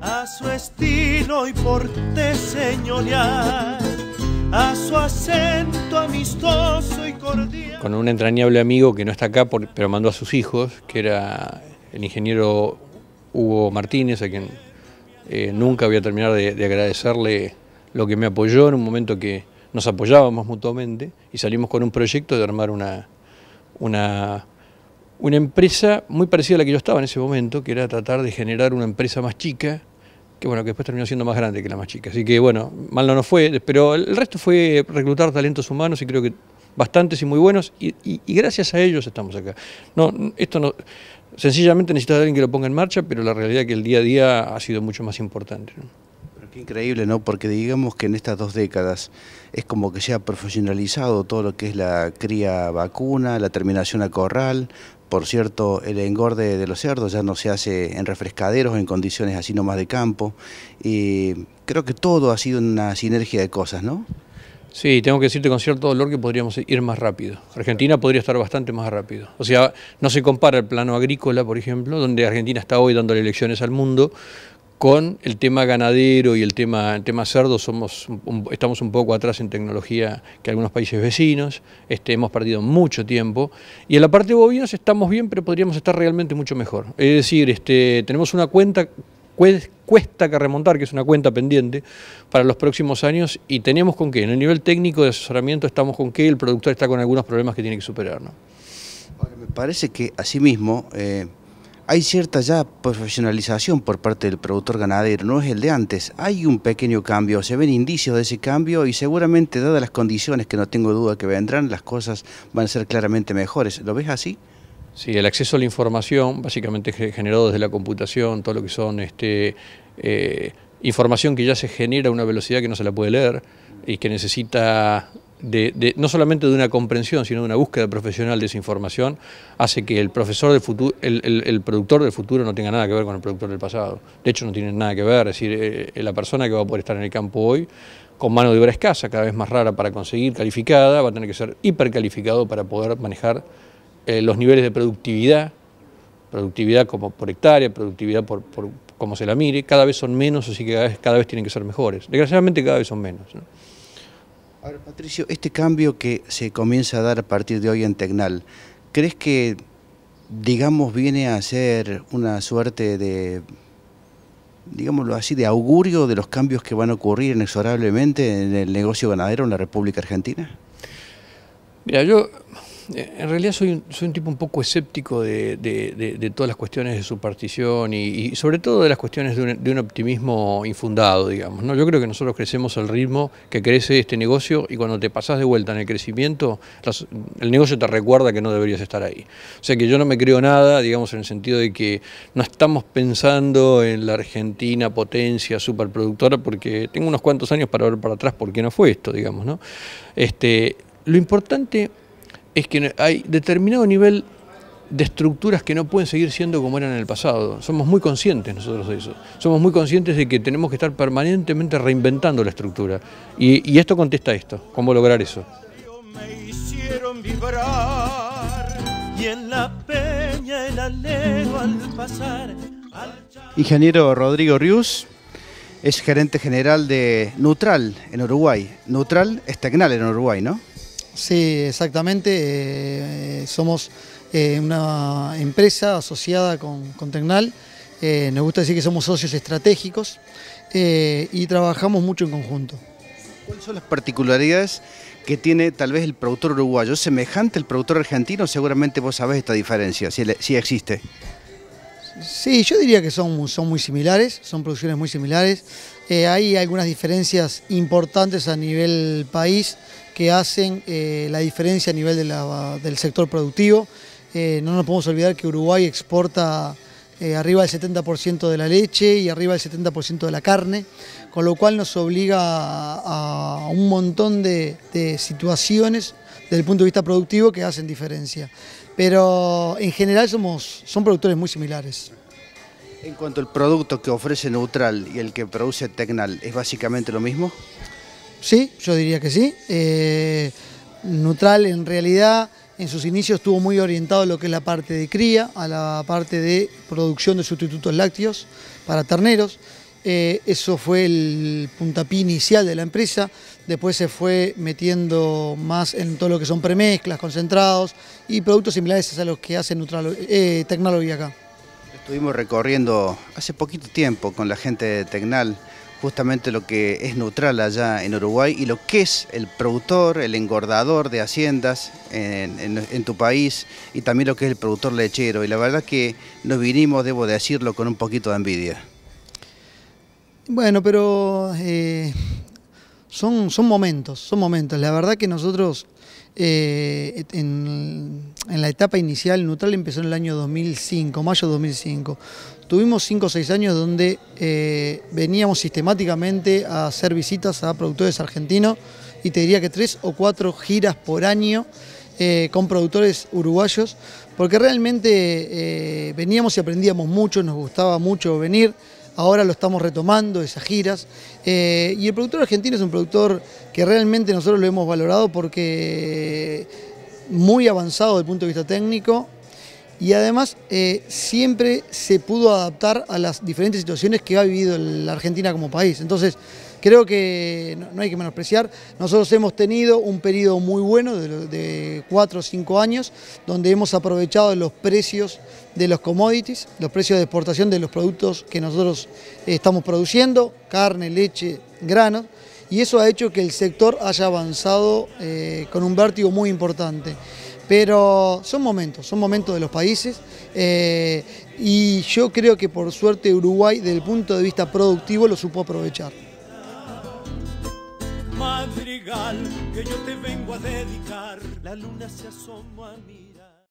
a su estilo y porte señorial, a su acento amistoso y cordial. Con un entrañable amigo que no está acá, pero mandó a sus hijos, que era el ingeniero Hugo Martínez, a quien eh, nunca voy a terminar de, agradecerle lo que me apoyó en un momento que nos apoyábamos mutuamente y salimos con un proyecto de armar una, una, una, empresa muy parecida a la que yo estaba en ese momento, que era tratar de generar una empresa más chica que bueno, que después terminó siendo más grande que la más chica. Así que bueno, mal no nos fue, pero el resto fue reclutar talentos humanos y creo que bastantes y muy buenos, y, gracias a ellos estamos acá. No, esto no, sencillamente necesita alguien que lo ponga en marcha, pero la realidad es que el día a día ha sido mucho más importante. Pero qué increíble, ¿no? Porque digamos que en estas dos décadas es como que se ha profesionalizado todo lo que es la cría vacuna, la terminación a corral, por cierto, el engorde de los cerdos ya no se hace en refrescaderos, en condiciones así nomás de campo. Y creo que todo ha sido una sinergia de cosas, ¿no? Sí, tengo que decirte con cierto dolor que podríamos ir más rápido. Argentina podría estar bastante más rápido. O sea, no se compara el plano agrícola, por ejemplo, donde Argentina está hoy dándole elecciones al mundo, con el tema ganadero y el tema, cerdo somos, estamos un poco atrás en tecnología que algunos países vecinos, este, hemos perdido mucho tiempo. Y en la parte de bovinos estamos bien, pero podríamos estar realmente mucho mejor. Es decir, este, tenemos una cuenta cuesta que remontar, que es una cuenta pendiente para los próximos años, y tenemos con qué. En el nivel técnico de asesoramiento estamos con qué, el productor está con algunos problemas que tiene que superar. Me parece que asimismo... Eh, hay cierta ya profesionalización por parte del productor ganadero, no es el de antes. Hay un pequeño cambio, se ven indicios de ese cambio y seguramente, dadas las condiciones que no tengo duda que vendrán, las cosas van a ser claramente mejores. ¿Lo ves así? Sí, el acceso a la información, básicamente generado desde la computación, todo lo que son este, eh, información que ya se genera a una velocidad que no se la puede leer y que necesita de, no solamente de una comprensión, sino de una búsqueda profesional de esa información, hace que el profesor del futuro, el, el, productor del futuro no tenga nada que ver con el productor del pasado. De hecho, no tienen nada que ver. Es decir, eh, eh, la persona que va a poder estar en el campo hoy, con mano de obra escasa, cada vez más rara para conseguir, calificada, va a tener que ser hipercalificado para poder manejar eh, los niveles de productividad, productividad como por hectárea, productividad por, como se la mire, cada vez son menos, así que cada vez, cada vez tienen que ser mejores. Desgraciadamente cada vez son menos. Ahora, Patricio, este cambio que se comienza a dar a partir de hoy en Tecnal, ¿crees que, digamos, viene a ser una suerte de, digámoslo así, de augurio de los cambios que van a ocurrir inexorablemente en el negocio ganadero en la República Argentina? Mira, yo en realidad soy un, tipo un poco escéptico de, todas las cuestiones de superstición y, y sobre todo de las cuestiones de un, optimismo infundado, digamos. ¿no? Yo creo que nosotros crecemos al ritmo que crece este negocio y cuando te pasás de vuelta en el crecimiento, el negocio te recuerda que no deberías estar ahí. O sea que yo no me creo nada, digamos, en el sentido de que no estamos pensando en la Argentina potencia superproductora porque tengo unos cuantos años para ver para atrás por qué no fue esto, digamos. ¿no? Este, lo importante es que hay determinado nivel de estructuras que no pueden seguir siendo como eran en el pasado. Somos muy conscientes nosotros de eso. Somos muy conscientes de que tenemos que estar permanentemente reinventando la estructura. Y, esto contesta esto, cómo lograr eso. Ingeniero Rodrigo Rius es gerente general de Neutral en Uruguay. Neutral es Tecnal en Uruguay, ¿no? Sí, exactamente. Eh, eh, somos eh, una empresa asociada con, con Tecnal. nos gusta decir que somos socios estratégicos y trabajamos mucho en conjunto. ¿Cuáles son las particularidades que tiene tal vez el productor uruguayo? semejante al productor argentino? Seguramente vos sabés esta diferencia, si existe. Sí, yo diría que son, son muy similares, son producciones muy similares. Eh, hay algunas diferencias importantes a nivel país que hacen eh, la diferencia a nivel del sector productivo. Eh, no nos podemos olvidar que Uruguay exporta arriba del 70% de la leche y arriba del 70% de la carne, con lo cual nos obliga a, un montón de situaciones desde el punto de vista productivo que hacen diferencia. Pero en general somos, son productores muy similares. En cuanto al producto que ofrece Neutral y el que produce Tecnal, ¿es básicamente lo mismo? Sí, yo diría que sí. Eh, Neutral en realidad en sus inicios estuvo muy orientado a lo que es la parte de cría, a la parte de producción de sustitutos lácteos para terneros. Eh, eso fue el puntapié inicial de la empresa, después se fue metiendo más en todo lo que son premezclas, concentrados y productos similares a los que hace Neutral, eh, Tecnología acá. Estuvimos recorriendo hace poquito tiempo con la gente de Tecnal justamente lo que es neutral allá en Uruguay y lo que es el productor, el engordador de haciendas en, tu país y también lo que es el productor lechero. Y la verdad que nos vinimos, debo decirlo, con un poquito de envidia. Bueno, pero eh, son, momentos, son momentos. La verdad que nosotros eh, en, la etapa inicial, Neutral empezó en el año 2005, mayo 2005. Tuvimos 5 o 6 años donde eh, veníamos sistemáticamente a hacer visitas a productores argentinos y te diría que 3 o 4 giras por año con productores uruguayos, porque realmente veníamos y aprendíamos mucho, nos gustaba mucho venir ahora lo estamos retomando, esas giras. Eh, y el productor argentino es un productor que realmente nosotros lo hemos valorado porque muy avanzado desde el punto de vista técnico, y además eh, siempre se pudo adaptar a las diferentes situaciones que ha vivido la Argentina como país. Entonces, creo que no, hay que menospreciar. Nosotros hemos tenido un periodo muy bueno de, cuatro o cinco años, donde hemos aprovechado los precios de los commodities, los precios de exportación de los productos que nosotros estamos produciendo, carne, leche, grano, y eso ha hecho que el sector haya avanzado eh, con un vértigo muy importante. Pero son momentos, son momentos de los países eh, y yo creo que por suerte Uruguay desde el punto de vista productivo lo supo aprovechar. Madrigal, que yo te vengo a dedicar, la luna se asoma a